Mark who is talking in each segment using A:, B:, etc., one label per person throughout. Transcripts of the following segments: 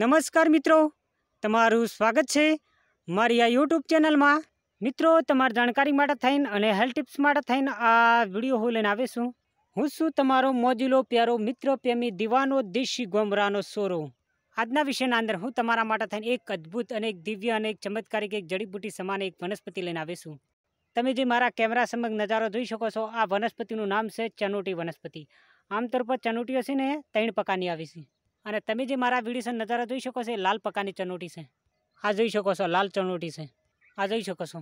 A: નમસ્કાર મિત્રો તમારું સ્વાગત છે મારી આ યુટ્યુબ ચેનલમાં મિત્રો તમારી જાણકારી માટે થઈને અને હેલ્થ ટિપ્સ માટે થઈને આ વિડીયો હું લઈને આવીશું હું છું તમારો મોજીલો પ્યારો મિત્રો પ્રેમી દીવાનો દેશી ગોમરાનો સોરો આજના વિષયના અંદર હું તમારા માટે થઈને એક અદ્ભુત અને એક દિવ્ય અને એક ચમત્કારિક એક જડીબુટી સમાન એક વનસ્પતિ લઈને આવીશું તમે જે મારા કેમેરા સમક્ષ નજારો જોઈ શકો છો આ વનસ્પતિનું નામ છે ચનોટી વનસ્પતિ આમતોર પર ચનોટીઓ છે ને ત્રણ પ્રકારની આવી છે અને તમે જે મારા વિડીયો નજારા જોઈ શકો છો એ લાલ પકાની ચનોટી છે આ જોઈ શકો છો લાલ ચનોટી છે આ જોઈ શકો છો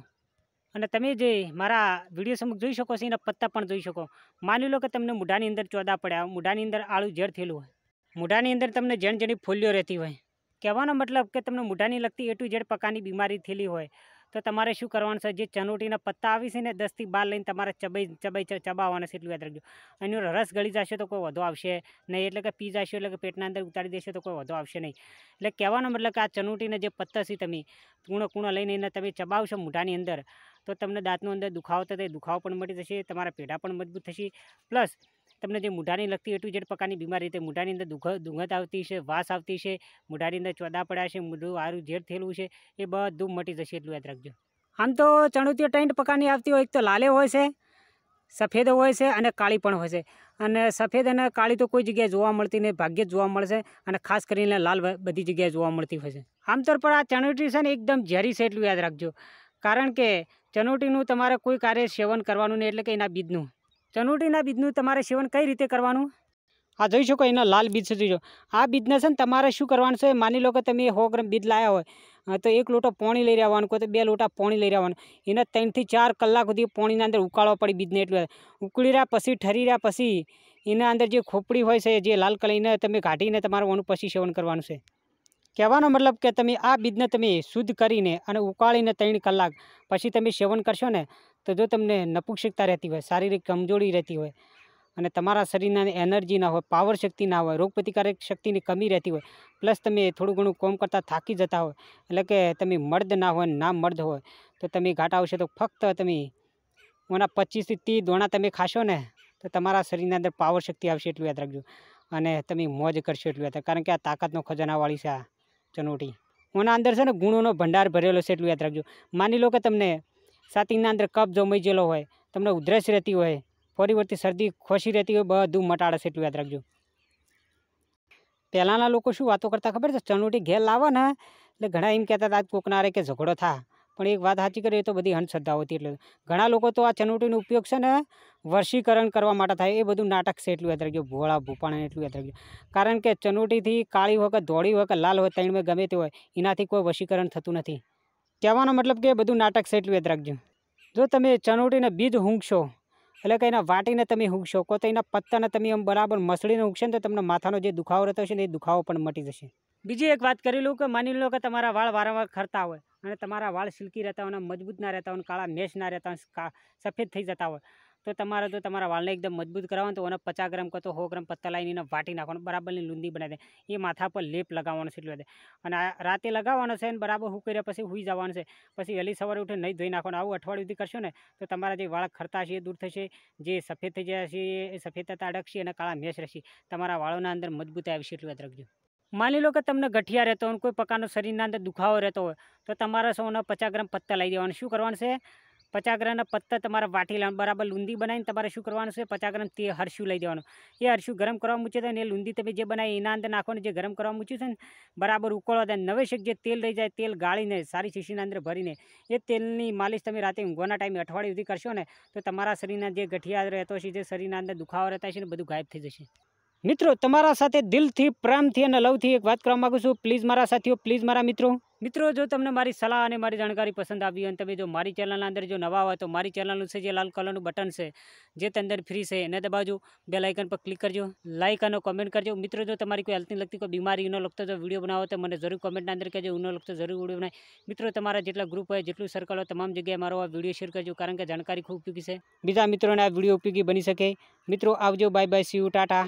A: અને તમે જે મારા વિડીયો સમક્ષ જોઈ શકો છો એના પત્તા પણ જોઈ શકો માની લો કે તમને મૂઢાની અંદર ચોદા પડ્યા મૂઢાની અંદર આળું ઝેર થયેલું હોય મૂઢાની અંદર તમને જણ જણી ફોલ્લીઓ રહેતી હોય કહેવાનો મતલબ કે તમને મૂઢાની લગતી એ ઝેડ પકાની બીમારી થયેલી હોય તો તમારે શું કરવાનું છે જે ચનોટીના પત્તા આવી છે ને દસથી બાર લઈને તમારે ચબાઈ ચબાઈ ચબાવવાના છે એટલું યાદ રાખજો એનો રસ ગળી જશે તો કોઈ વધુ આવશે નહીં એટલે કે પી જશે એટલે કે પેટના અંદર ઉતારી દેશો તો કોઈ વધુ આવશે નહીં એટલે કહેવાનો મતલબ કે આ ચનોટીના જે પત્તા છે તમે કૂણો કૂણો લઈને એને તમે ચબાવશો મોઢાની અંદર તો તમને દાંતનો અંદર દુખાવો તો દુખાવો પણ મટી જશે તમારા પેઢા પણ મજબૂત થશે પ્લસ તમને જે મોઢાને લગતી એટલું જેટ પ્રકારની બીમારી તે મૂઢાની અંદર દુઃખ દુંગત આવતી છે વાસ આવતી છે મોઢાની અંદર ચોદા પડ્યા છે મૂઢું આરું ઝેર થયેલું છે એ બધું મટી જશે એટલું યાદ રાખજો આમ તો ચણુતીઓ ત્રણ પ્રકારની આવતી હોય એક તો લાલે હોય છે સફેદ હોય છે અને કાળી પણ હોય છે અને સફેદ અને કાળી તો કોઈ જગ્યાએ જોવા મળતી નહીં ભાગ્યે જ જોવા મળશે અને ખાસ કરીને લાલ બધી જગ્યાએ જોવા મળતી હોય છે આમતોર પણ આ ચણોટી છે ને એકદમ ઝેરી છે એટલું યાદ રાખજો કારણ કે ચણોટીનું તમારે કોઈ કાર્ય સેવન કરવાનું નહીં એટલે કે એના બીજનું ચણૂટીના બીજનું તમારે શેવન કઈ રીતે કરવાનું આ જોઈ શકો એના લાલ બીજ છે આ બીજને છે ને તમારે શું કરવાનું છે માની લો કે તમે 100 ગ્રામ બીજ લાયા હોય તો એક લોટો પાણી લઈ રહ્યા હોય અને કોઈ તો બે લોટો પાણી લઈ રહ્યા હોય એને 3 થી 4 કલાક સુધી પાણીના અંદર ઉકાળવા પડી બીજને એટલે ઉકળી રહ્યા પછી ઠરી રહ્યા પછી એના અંદર જે ખોપડી હોય છે જે લાલ કળીને તમે કાઢીને તમારે આનું પછી શેવન કરવાનું છે કહેવાનો મતલબ કે તમે આ બીજને તમે શુદ્ધ કરીને અને ઉકાળીને 3 કલાક પછી તમે શેવન કરશો ને તો જો તમને નપૂકશકતા રહેતી હોય શારીરિક કમજોરી રહેતી હોય અને તમારા શરીરમાં એનર્જી ના હોય પાવર શક્તિ ના હોય રોગ પ્રતિકારક શક્તિ ની કમી રહેતી હોય પ્લસ તમે થોડું ઘણું કોમ કરતા થાકી જતા હોય એટલે કે તમે મર્દ ના હોય ને ના મર્દ હોય તો તમને ઘાટ આવશે તો ફક્ત તમે ઓના 25 થી 30 દોણા તમે ખાશો ને તો તમારા શરીના અંદર પાવર શક્તિ આવશે એટલું યાદ રાખજો અને તમે મોજ કરશો એટલું એટલે કારણ કે આ તાકાત નો ખજાનાવાળી છે ચણૂટી ઓના અંદર છે ને ગુણોનો ભંડાર ભરેલો છે એટલું યાદ રાખજો માની લો કે તમે સાત ઇન્દ્રાન્દ્ર કબજો મજેલો હોય તમને ઉદ્રસ રહેતી હોય પરિવર્તી શરદી ખોશી રહેતી હોય બધું મટાડશે એટલું યાદ રાખજો પેલાના લોકો શું વાતો કરતા ખબર છે ચનોટી ઘેર લાવો ને એટલે ઘણા એમ કહેતા તા કોકનારે કે ઝઘડો થા પણ એક વાત સાચી કરી એ તો બધી હન શ્રદ્ધા હતી એટલે ઘણા લોકો તો આ ચનોટી નું ઉપયોગ છે ને વર્ષીકરણ કરવા માટે થાય એ બધું નાટક છે એટલું યાદ રાખજો ભોળા ભોપાણે એટલું યાદ રાખજો કારણ કે ચનોટી થી કાળી હોય કે ધોળી હોય કે લાલ હોય તણીમાં ગમે તે હોય ઈનાથી કોઈ વશિકરણ થતું નથી કેવાનો મતલબ કે બધું નાટક સેટલેદ રાખજો જો તમે ચનોટીને બીજ હુંગશો એટલે કે એના વાટીને તમે હુંગશો કોતે એના પત્તાને તમે બરાબર મસળીને ઉખશે તો તમને માથાનો જે દુખાવો રહેતો છે ને એ દુખાવો પણ મટી જશે બીજી એક વાત કરી લઉં કે માનવી લોકો તમારું વાળ વારાવાર ખરતા હોય અને તમારું વાળ શિલકી રહેતા હોય ને મજબૂત ના રહેતા હોય ને કાળા નેશ ના રહેતા હોય સફેદ થઈ જતા હોય તો તમારા જો તમારા વાળને એકદમ મજબૂત કરવાન તો ઓને 50 ગ્રામ કતો 100 ગ્રામ પત્તા લઈને ને વાટી નાખવાનું બરાબરની લુંદી બનાવી દે. એ માથા પર લેપ લગાવવાનું છે એટલા માટે. અને આ રાતે લગાવવાનું છે અને બરાબર સુઈ ગયા પછી ઊંઈ જવાનું છે. પછી એલી સવારે ઊઠે નહીં જઈ નાખવાનું આવું અઠવાડી દી કરશો ને તો તમારા જે વાળ ખરતા છે એ દૂર થશે. જે સફેદ થઈ ગયા છે એ સફેદતા તડકશે અને કાળા મહેસ રહેશે. તમારા વાળોના અંદર મજબૂત આવીશે એટલા માટે રાખજો. માની લોકો તમને ગઠિયા રહેતો હોય અને કોઈ પ્રકારનો શરીરમાં અંદર દુખાવો રહેતો હોય તો તમારા સોને 50 ગ્રામ પત્તા લઈ દેવાનું શું કરવાનું છે? પચાસ ગ્રામના પત્તા તમારા વાટી લેવાનું બરાબર લૂંદી બનાવીને તમારે શું કરવાનું છે પચાસ ગ્રામ તે હરશું લઈ દેવાનું એ હરશું ગરમ કરવા મૂક્યું છે ને એ લૂંદી તમે જે બનાવી એના અંદર નાખવાનું જે ગરમ કરવા મૂક્યું છે ને બરાબર ઉકળવા દે નવેશક જે તેલ રહી જાય તેલ ગાળીને સારી શીશીના અંદર ભરીને એ તેલની માલિશ તમે રાતે ઊંઘવાના ટાઈમે અઠવાડિયે સુધી કરશો ને તો તમારા શરીરના જે ગઠિયા રહેતો છે જે શરીરના અંદર દુખાવો રહેતા છે ને બધું ગાયબ થઈ જશે મિત્રો તમારા સાથે દિલથી પ્રેમથી અને લવથી એક વાત કરવા માગું છું પ્લીઝ મારા સાથીઓ પ્લીઝ મારા મિત્રો મિત્રો જો તમને મારી સલાહ અને મારી જાણકારી પસંદ આવી અને તમે જો મારી ચેનલના અંદર જો નવા હોય તો મારી ચેનલ છે જે લાલ કલરનું બટન છે જે તે અંદર ફ્રી છે એને દબાવજો બે લાઇકન પર ક્લિક કરજો લાઇક અને કોમેન્ટ કરજો મિત્રો જો તમારી કોઈ હેલ્થની લગતી કોઈ બીમારી ન લગતો જો વિડીયો બનાવો તો મને જરૂર કોમેન્ટના અંદર કહેજો ઉનો લગતો જરૂર વિડીયો બનાવી મિત્રો તમારા જેટલા ગ્રુપ હોય જેટલું સર્કલ હોય તમામ જગ્યાએ મારો આ વિડીયો શેર કરજો કારણ કે જાણકારી ખૂબ ઉપયોગી છે બીજા મિત્રોને આ વિડીયો ઉપયોગી બની શકે મિત્રો આવજો બાય બાય સીયુ ટાટા